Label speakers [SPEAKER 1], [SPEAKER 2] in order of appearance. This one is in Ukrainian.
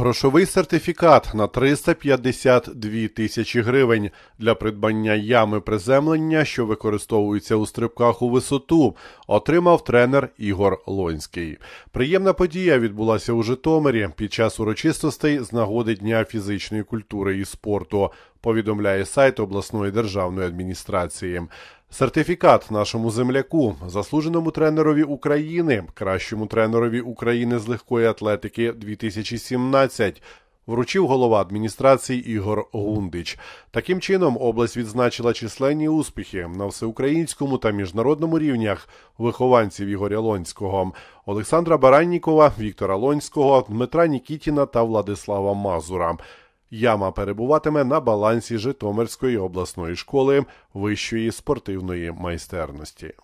[SPEAKER 1] грошовий сертифікат на 352 тисячі гривень для придбання ями приземлення, що використовується у стрибках у висоту, отримав тренер Ігор Лонський. Приємна подія відбулася у Житомирі під час урочистостей з нагоди дня фізичної культури і спорту. Повідомляє сайт обласної державної адміністрації. Сертифікат нашому земляку, заслуженому тренерові України, кращому тренерові України з легкої атлетики 2017. Вручив голова адміністрації Ігор Гундич. Таким чином, область відзначила численні успіхи на всеукраїнському та міжнародному рівнях вихованців Ігоря Лонського, Олександра Бараннікова, Віктора Лонського, Дмитра Нікітіна та Владислава Мазура. Яма перебуватиме на балансі Житомирської обласної школи вищої спортивної майстерності.